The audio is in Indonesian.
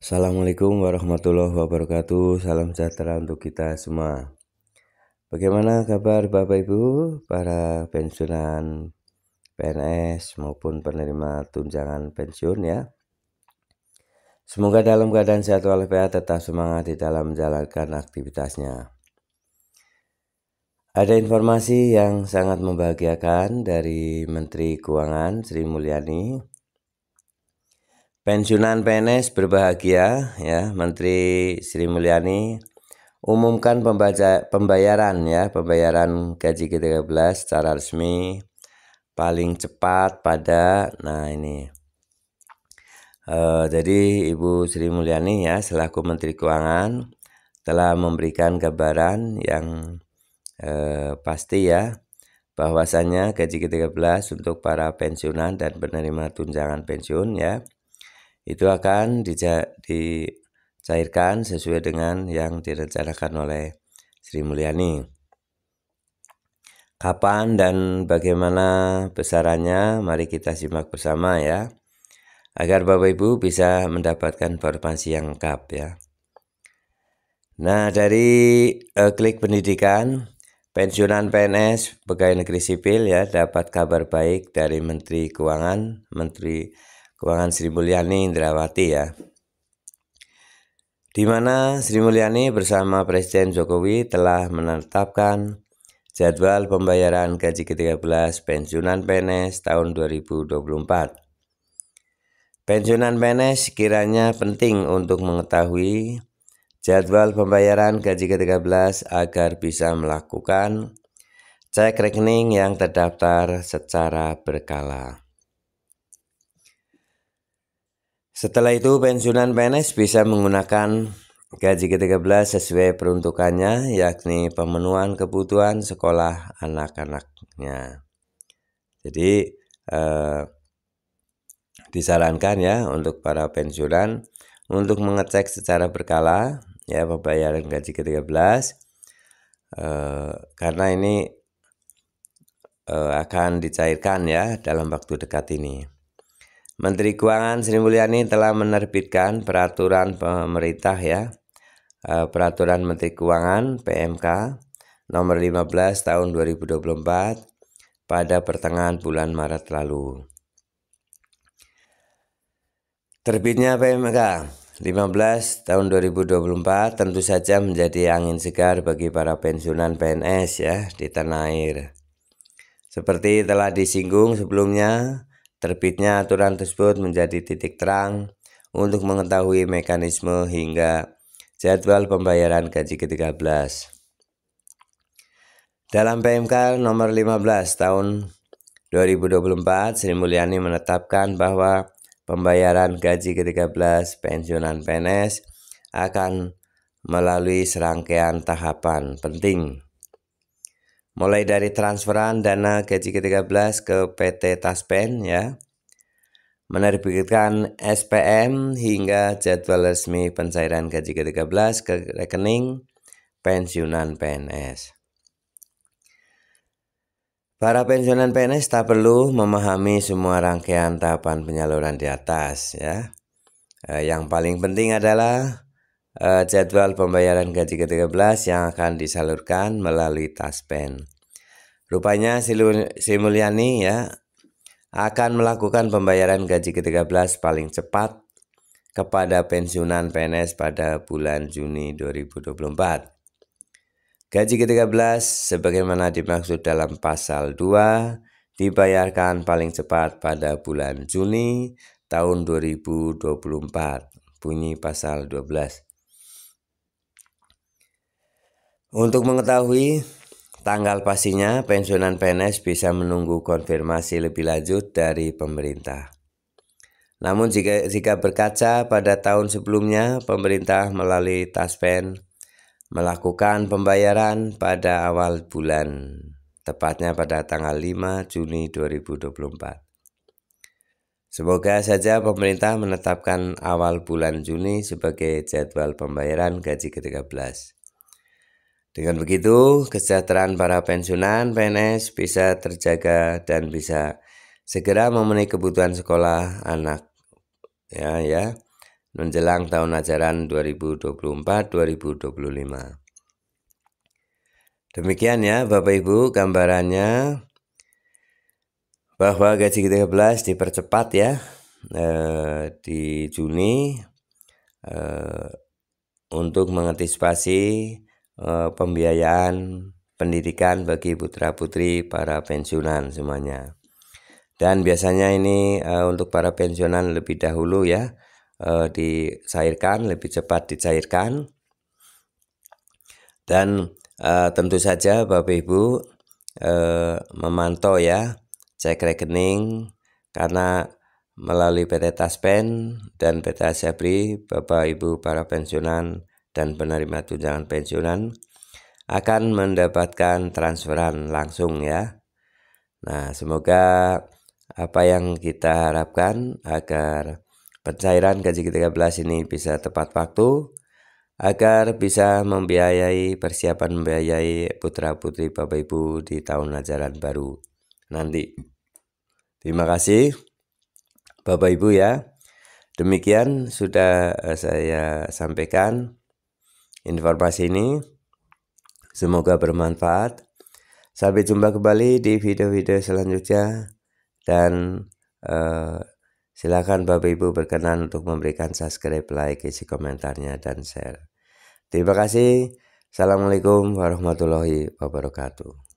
Assalamualaikum warahmatullahi wabarakatuh. Salam sejahtera untuk kita semua. Bagaimana kabar Bapak Ibu, para pensiunan PNS maupun penerima tunjangan pensiun ya? Semoga dalam keadaan sehat walafiat tetap semangat di dalam menjalankan aktivitasnya. Ada informasi yang sangat membahagiakan dari Menteri Keuangan Sri Mulyani Pensiunan PNS berbahagia ya Menteri Sri Mulyani umumkan pembaca, pembayaran ya pembayaran gaji ke-13 secara resmi paling cepat pada nah ini e, jadi Ibu Sri Mulyani ya selaku Menteri Keuangan telah memberikan gambaran yang e, pasti ya bahwasannya gaji ke-13 untuk para pensiunan dan penerima tunjangan pensiun ya itu akan dicairkan sesuai dengan yang direncanakan oleh Sri Mulyani. Kapan dan bagaimana besarannya? Mari kita simak bersama ya. Agar Bapak Ibu bisa mendapatkan informasi yang lengkap ya. Nah, dari eh, klik pendidikan Pensiunan PNS pegawai negeri sipil ya dapat kabar baik dari Menteri Keuangan, Menteri keuangan Sri Mulyani Indrawati ya. Di mana Sri Mulyani bersama Presiden Jokowi telah menetapkan jadwal pembayaran gaji ke-13 pensiunan PNS tahun 2024. Pensiunan PNS kiranya penting untuk mengetahui jadwal pembayaran gaji ke-13 agar bisa melakukan cek rekening yang terdaftar secara berkala. Setelah itu pensiunan PNS bisa menggunakan gaji ke-13 sesuai peruntukannya yakni pemenuhan kebutuhan sekolah anak-anaknya. Jadi eh, disarankan ya untuk para pensiunan untuk mengecek secara berkala ya pembayaran gaji ke-13 eh, karena ini eh, akan dicairkan ya dalam waktu dekat ini. Menteri Keuangan Sri Mulyani telah menerbitkan peraturan pemerintah ya, eh, peraturan Menteri Keuangan PMK nomor 15 tahun 2024 pada pertengahan bulan Maret lalu. Terbitnya PMK 15 tahun 2024 tentu saja menjadi angin segar bagi para pensiunan PNS ya di tanah air. Seperti telah disinggung sebelumnya, Terbitnya aturan tersebut menjadi titik terang untuk mengetahui mekanisme hingga jadwal pembayaran gaji ke-13. Dalam PMK nomor 15 tahun 2024, Sri Mulyani menetapkan bahwa pembayaran gaji ke-13 pensiunan PNS akan melalui serangkaian tahapan penting mulai dari transferan dana gaji ke-13 ke PT Taspen ya, menerbitkan SPM hingga jadwal resmi pencairan gaji ke-13 ke rekening pensiunan PNS. Para pensiunan PNS tak perlu memahami semua rangkaian tahapan penyaluran di atas ya. Eh, yang paling penting adalah Eh, jadwal pembayaran gaji ke-13 yang akan disalurkan melalui Taspen. Rupanya Sri Mulyani ya akan melakukan pembayaran gaji ke-13 paling cepat kepada pensiunan PNS pada bulan Juni 2024. Gaji ke-13 sebagaimana dimaksud dalam pasal 2 dibayarkan paling cepat pada bulan Juni tahun 2024. Bunyi pasal 12. Untuk mengetahui tanggal pastinya, pensiunan PNS bisa menunggu konfirmasi lebih lanjut dari pemerintah. Namun jika, jika berkaca pada tahun sebelumnya, pemerintah melalui Taspen melakukan pembayaran pada awal bulan, tepatnya pada tanggal 5 Juni 2024. Semoga saja pemerintah menetapkan awal bulan Juni sebagai jadwal pembayaran gaji ke-13. Dengan begitu, kesejahteraan para pensiunan PNS bisa terjaga dan bisa segera memenuhi kebutuhan sekolah anak. Ya, ya. Menjelang tahun ajaran 2024-2025. Demikian ya Bapak Ibu gambarannya bahwa gaji ke-13 dipercepat ya eh, di Juni eh, untuk mengantisipasi Eh, pembiayaan pendidikan bagi putra-putri para pensiunan semuanya. Dan biasanya ini uh, untuk para pensiunan lebih dahulu ya uh, dicairkan, lebih cepat dicairkan. Dan uh, tentu saja Bapak Ibu uh, memantau ya cek rekening karena melalui PT Taspen dan PT Asyabri Bapak Ibu para pensiunan dan penerima tunjangan pensiunan akan mendapatkan transferan langsung ya. Nah, semoga apa yang kita harapkan agar pencairan gaji ke-13 ini bisa tepat waktu agar bisa membiayai persiapan membiayai putra-putri Bapak Ibu di tahun ajaran baru nanti. Terima kasih Bapak Ibu ya. Demikian sudah eh, saya sampaikan. Informasi ini semoga bermanfaat. Sampai jumpa kembali di video-video selanjutnya dan uh, silakan Bapak Ibu berkenan untuk memberikan subscribe, like, isi komentarnya dan share. Terima kasih. Assalamualaikum warahmatullahi wabarakatuh.